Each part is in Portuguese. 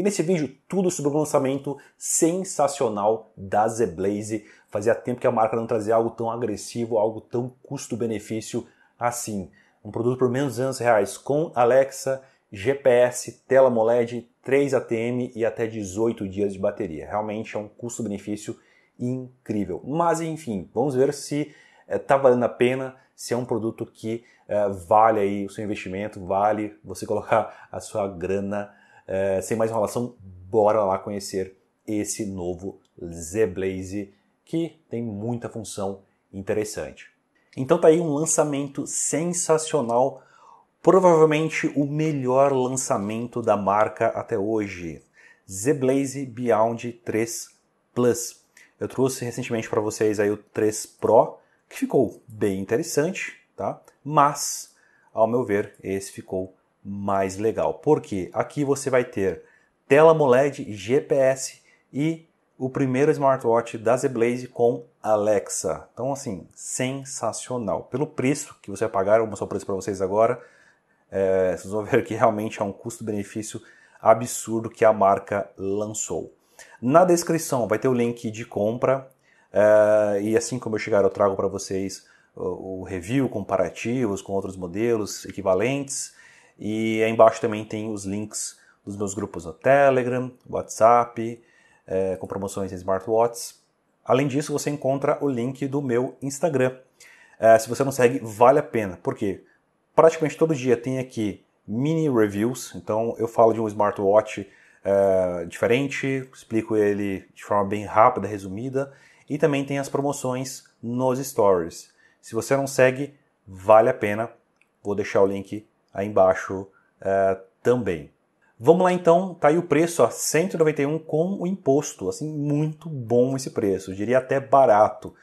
E nesse vídeo, tudo sobre o lançamento sensacional da ZBlaze. Fazia tempo que a marca não trazia algo tão agressivo, algo tão custo-benefício assim. Um produto por menos de 200 reais com Alexa, GPS, tela AMOLED, 3 ATM e até 18 dias de bateria. Realmente é um custo-benefício incrível. Mas enfim, vamos ver se está eh, é, valendo a pena, se é um produto que é, vale aí o seu investimento, vale você colocar a sua grana é, sem mais enrolação, bora lá conhecer esse novo ZBlaze que tem muita função interessante. Então tá aí um lançamento sensacional, provavelmente o melhor lançamento da marca até hoje, ZBlaze Beyond 3 Plus. Eu trouxe recentemente para vocês aí o 3 Pro, que ficou bem interessante, tá? Mas ao meu ver, esse ficou mais legal. Porque aqui você vai ter tela AMOLED, GPS e o primeiro smartwatch da Zblaze com Alexa. Então, assim, sensacional. Pelo preço que você vai pagar, eu vou mostrar o preço para vocês agora. É, vocês vão ver que realmente é um custo-benefício absurdo que a marca lançou. Na descrição vai ter o link de compra é, e assim como eu chegar eu trago para vocês o, o review comparativos com outros modelos equivalentes e aí embaixo também tem os links dos meus grupos no Telegram, WhatsApp, é, com promoções em smartwatches. Além disso, você encontra o link do meu Instagram. É, se você não segue, vale a pena, porque praticamente todo dia tem aqui mini reviews. Então eu falo de um smartwatch é, diferente, explico ele de forma bem rápida, resumida. E também tem as promoções nos stories. Se você não segue, vale a pena. Vou deixar o link aí embaixo uh, também. Vamos lá então, tá aí o preço, ó, 191 com o imposto, assim, muito bom esse preço, diria até barato.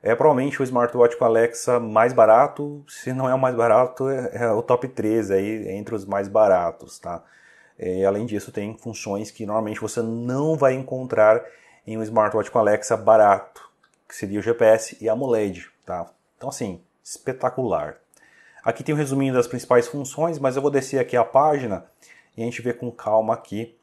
É provavelmente o smartwatch com Alexa mais barato, se não é o mais barato, é, é o top 13 aí, entre os mais baratos, tá? É, e, além disso, tem funções que normalmente você não vai encontrar em um smartwatch com Alexa barato, que seria o GPS e a AMOLED, tá? Então assim, espetacular, Aqui tem o um resuminho das principais funções, mas eu vou descer aqui a página e a gente vê com calma aqui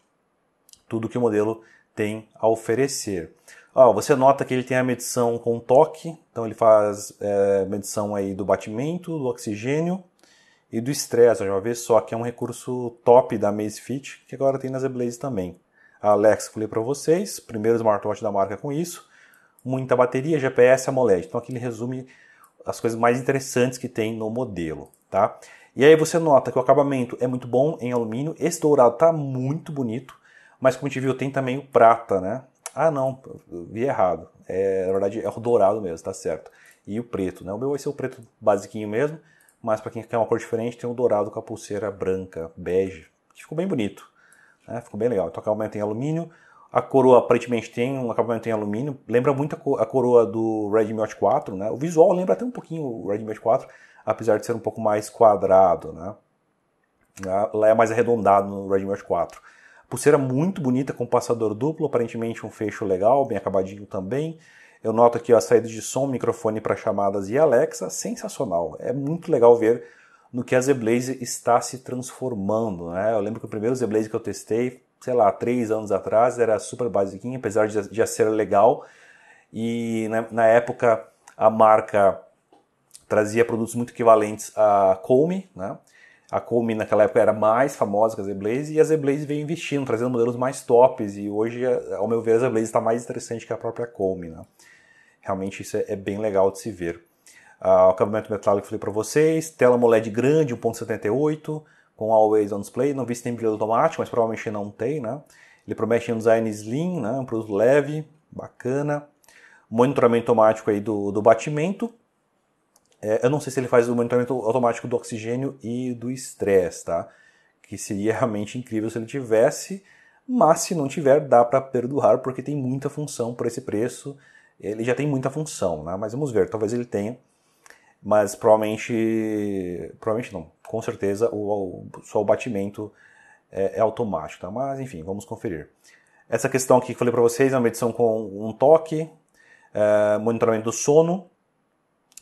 tudo que o modelo tem a oferecer. Ah, você nota que ele tem a medição com toque, então ele faz é, medição aí do batimento, do oxigênio e do estresse. Já vê só que é um recurso top da Fit que agora tem na Zblaze também. A Alex falei para vocês, primeiro smartwatch da marca com isso. Muita bateria, GPS AMOLED. Então aqui ele resume as coisas mais interessantes que tem no modelo, tá? E aí você nota que o acabamento é muito bom em alumínio, esse dourado tá muito bonito, mas como a gente viu, tem também o prata, né? Ah não, vi errado, é, na verdade é o dourado mesmo, tá certo. E o preto, né? O meu vai ser o preto basiquinho mesmo, mas para quem quer uma cor diferente, tem o dourado com a pulseira branca, bege, que ficou bem bonito, né? Ficou bem legal. Então acabamento em alumínio, a coroa aparentemente tem um acabamento em alumínio, lembra muito a coroa do Redmi Note 4, né? O visual lembra até um pouquinho o Redmi Note 4, apesar de ser um pouco mais quadrado, né? Ah, lá é mais arredondado no Redmi Note 4. Pulseira é muito bonita com passador duplo, aparentemente um fecho legal, bem acabadinho também. Eu noto aqui a saída de som, microfone para chamadas e Alexa, sensacional. É muito legal ver no que a Z Blaze está se transformando, né? Eu lembro que o primeiro Z Blaze que eu testei sei lá, três anos atrás, era super basiquinho, apesar de já ser legal. E na, na época a marca trazia produtos muito equivalentes à Colme, né? A Colme naquela época era mais famosa que a Zblaze e a Zblaze veio investindo, trazendo modelos mais tops e hoje, ao meu ver, a Zblaze está mais interessante que a própria Colme, né? Realmente isso é, é bem legal de se ver. Ah, o acabamento metálico que eu falei para vocês, tela AMOLED grande, 1.78, com Always On Display. Não vi se tem brilho automático, mas provavelmente não tem, né? Ele promete um design slim, né? um produto leve, bacana. Monitoramento automático aí do, do batimento. É, eu não sei se ele faz o monitoramento automático do oxigênio e do estresse, tá? Que seria realmente incrível se ele tivesse, mas se não tiver, dá para perdoar, porque tem muita função por esse preço. Ele já tem muita função, né? Mas vamos ver, talvez ele tenha mas provavelmente, provavelmente não, com certeza o, o só o batimento é, é, automático, tá? Mas enfim, vamos conferir. Essa questão aqui que eu falei para vocês é uma medição com um toque, é, monitoramento do sono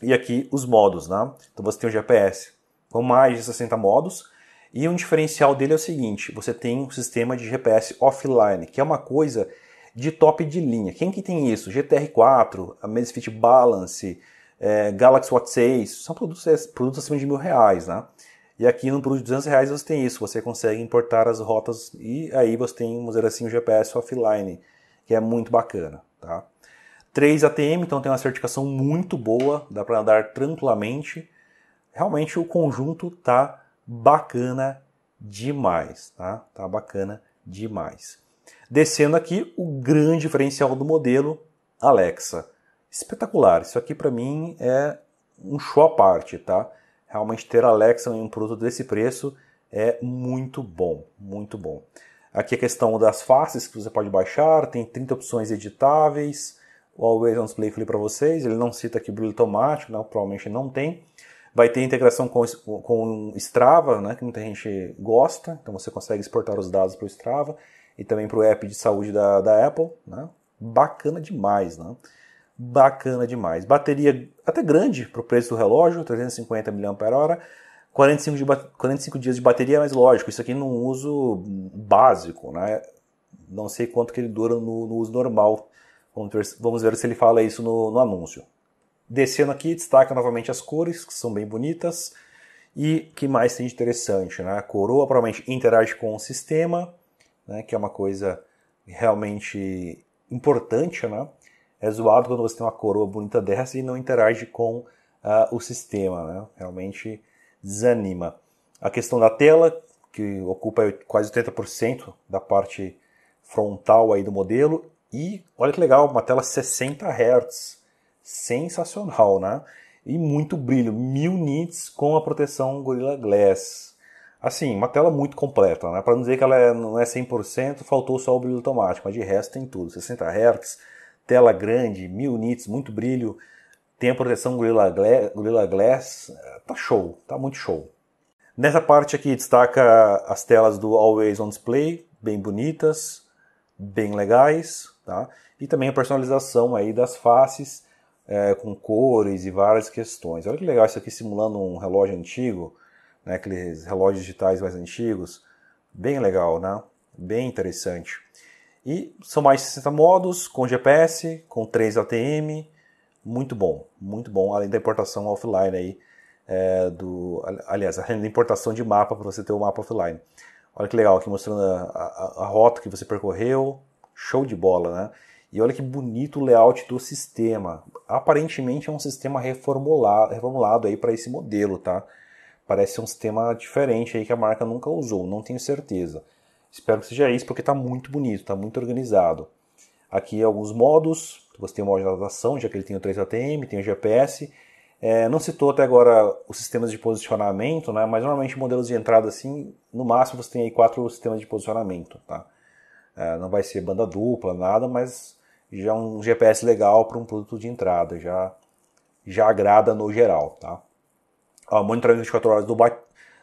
e aqui os modos, né? Então você tem o GPS com mais de 60 modos e um diferencial dele é o seguinte, você tem um sistema de GPS offline, que é uma coisa de top de linha. Quem que tem isso? GTR4, a Amazfit Balance, é, Galaxy Watch 6, são produtos, produtos acima de mil reais, né? E aqui no produto de 200 reais você tem isso, você consegue importar as rotas e aí você tem, vamos dizer assim, o GPS offline, que é muito bacana, tá? 3 ATM, então tem uma certificação muito boa, dá para andar tranquilamente. Realmente o conjunto tá bacana demais, tá? Tá bacana demais. Descendo aqui, o grande diferencial do modelo Alexa espetacular. Isso aqui para mim é um show à parte, tá? Realmente ter Alexa em um produto desse preço é muito bom, muito bom. Aqui a questão das faces que você pode baixar, tem 30 opções editáveis. O Always On Display falei para vocês, ele não cita aqui brilho automático, né? provavelmente não tem. Vai ter integração com, com Strava, né? que muita gente gosta, então você consegue exportar os dados para o Strava e também para o app de saúde da, da Apple. Né? Bacana demais, né? bacana demais. Bateria até grande para o preço do relógio, 350 mAh, 45, de, 45 dias de bateria, é mas lógico, isso aqui num uso básico, né? Não sei quanto que ele dura no, no uso normal. Vamos ver, vamos ver, se ele fala isso no, no anúncio. Descendo aqui, destaca novamente as cores, que são bem bonitas. E que mais tem de interessante, né? A coroa provavelmente interage com o sistema, né? que é uma coisa realmente importante, né? é zoado quando você tem uma coroa bonita dessa e não interage com uh, o sistema, né? realmente desanima. A questão da tela, que ocupa quase 80% da parte frontal aí do modelo, e olha que legal, uma tela 60 Hz, sensacional, né? E muito brilho, mil nits com a proteção Gorilla Glass. Assim, uma tela muito completa, né? Para não dizer que ela é, não é 100%, faltou só o brilho automático, mas de resto tem tudo, 60 Hz, tela grande, mil nits, muito brilho, tem a proteção Gorilla Glass, Gorilla Glass, eh, tá show, tá muito show. Nessa parte aqui destaca as telas do Always On Display, bem bonitas, bem legais, tá? E também a personalização aí das faces, é, com cores e várias questões. Olha que legal isso aqui simulando um relógio antigo, né? aqueles relógios digitais mais antigos. Bem legal, né? Bem interessante. E são mais de 60 modos, com GPS, com 3 ATM, muito bom, muito bom, além da importação offline aí, é, do, aliás, além da importação de mapa para você ter o mapa offline. Olha que legal, aqui mostrando a, a, a rota que você percorreu, show de bola, né? E olha que bonito o layout do sistema. Aparentemente é um sistema reformulado, reformulado aí para esse modelo, tá? Parece um sistema diferente aí que a marca nunca usou, não tenho certeza. Espero que seja isso, porque está muito bonito, está muito organizado. Aqui é alguns modos, você tem o modo de natação, já que ele tem o 3ATM, tem o GPS. É, não citou até agora os sistemas de posicionamento, né? mas normalmente modelos de entrada assim, no máximo você tem aí quatro sistemas de posicionamento. Tá? É, não vai ser banda dupla, nada, mas já é um GPS legal para um produto de entrada, já, já agrada no geral. Tá? Ó, monitoramento 24 horas do,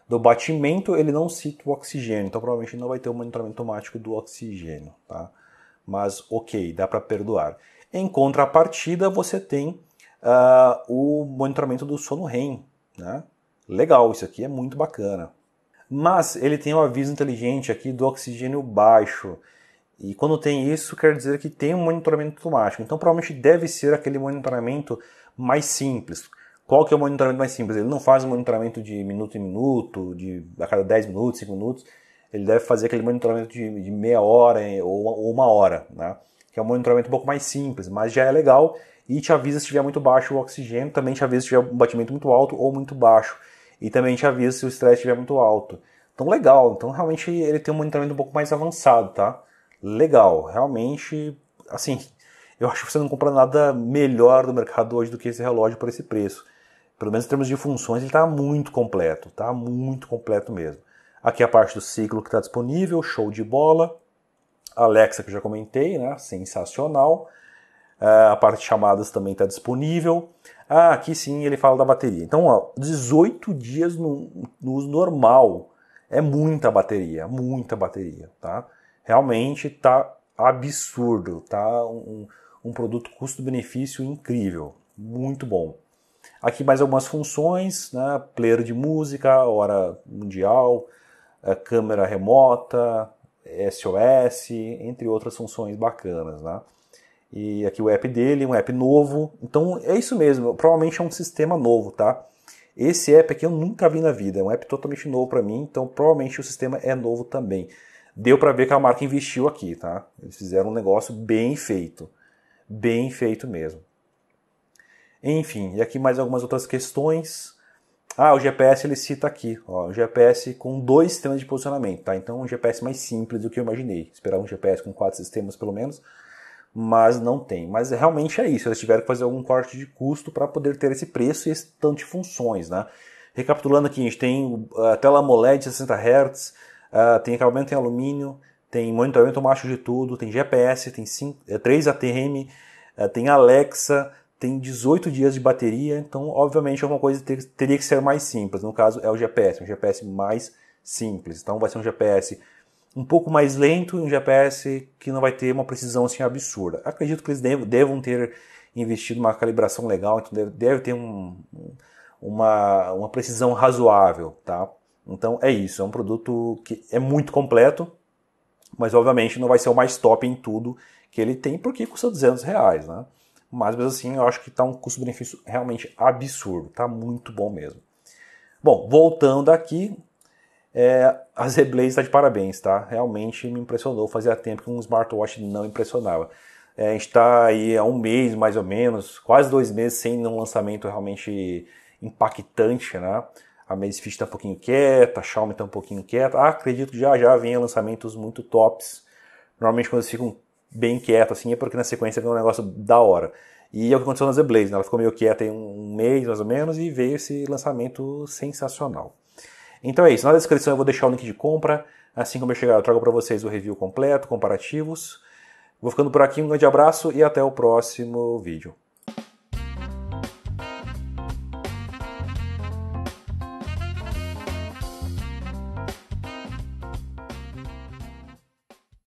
do batimento, ele não cita o oxigênio, então provavelmente não vai ter o um monitoramento automático do oxigênio, tá? Mas ok, dá para perdoar. Em contrapartida, você tem uh, o monitoramento do sono REM, né? Legal, isso aqui é muito bacana. Mas ele tem um aviso inteligente aqui do oxigênio baixo. E quando tem isso, quer dizer que tem um monitoramento automático. Então, provavelmente deve ser aquele monitoramento mais simples. Qual que é o monitoramento mais simples? Ele não faz o monitoramento de minuto em minuto, de a cada 10 minutos, 5 minutos. Ele deve fazer aquele monitoramento de, de meia hora eh, ou uma hora, né? que é um monitoramento um pouco mais simples, mas já é legal e te avisa se estiver muito baixo o oxigênio, também te avisa se tiver um batimento muito alto ou muito baixo, e também te avisa se o estresse estiver muito alto. Então, legal, então realmente ele tem um monitoramento um pouco mais avançado, tá? Legal, realmente, assim, eu acho que você não compra nada melhor do mercado hoje do que esse relógio por esse preço. Pelo menos em termos de funções, ele está muito completo, está muito completo mesmo. Aqui é a parte do ciclo que está disponível, show de bola. Alexa, que eu já comentei, né? sensacional. Uh, a parte de chamadas também está disponível. Ah, aqui sim ele fala da bateria. Então, ó, 18 dias no, no uso normal. É muita bateria, muita bateria, tá? Realmente tá absurdo, tá? Um, um produto custo-benefício incrível, muito bom. Aqui mais algumas funções, né? player de música, hora mundial, eh, câmera remota, SOS, entre outras funções bacanas. Né? E aqui o app dele, um app novo. Então é isso mesmo, provavelmente é um sistema novo, tá? Esse app aqui eu nunca vi na vida, é um app totalmente novo para mim, então provavelmente o sistema é novo também. Deu para ver que a marca investiu aqui, tá? Eles fizeram um negócio bem feito. Bem feito mesmo. Enfim, e aqui mais algumas outras questões. Ah, o GPS ele cita aqui, ó, o GPS com dois sistemas de posicionamento, tá? Então um GPS mais simples do que eu imaginei. esperar um GPS com quatro sistemas pelo menos, mas não tem. Mas realmente é isso, eles tiveram que fazer algum corte de custo para poder ter esse preço e esse tanto de funções, né? Recapitulando aqui, a gente tem a ah, tela AMOLED 60 Hz, ah, tem acabamento em alumínio, tem monitoramento macho de tudo, tem GPS, tem 5, 3 ATM, tem Alexa, tem 18 dias de bateria, então obviamente alguma é coisa ter, teria que ser mais simples. No caso é o GPS, um GPS mais simples. Então vai ser um GPS um pouco mais lento e um GPS que não vai ter uma precisão assim absurda. Acredito que eles devam ter investido uma calibração legal, então deve, deve ter um, uma, uma precisão razoável, tá? Então é isso, é um produto que é muito completo, mas obviamente não vai ser o mais top em tudo que ele tem, porque custa 200 reais, né? Mas mesmo assim, eu acho que está um custo-benefício realmente absurdo. Está muito bom mesmo. Bom, voltando aqui, é, a Zeblaze está de parabéns, tá? Realmente me impressionou. Fazia tempo que um smartwatch não impressionava. É, a gente está aí há um mês, mais ou menos, quase dois meses sem um lançamento realmente impactante, né? A Amazfit está um pouquinho quieta, a Xiaomi está um pouquinho quieta. Ah, acredito que já já venha lançamentos muito tops. Normalmente quando eles ficam bem quieto, assim, é porque na sequência veio um negócio da hora. E é o que aconteceu na The Blaze, né? ela ficou meio quieta em um mês, mais ou menos, e veio esse lançamento sensacional. Então é isso, na descrição eu vou deixar o link de compra, assim como eu chegar eu trago para vocês o review completo, comparativos. Vou ficando por aqui, um grande abraço e até o próximo vídeo.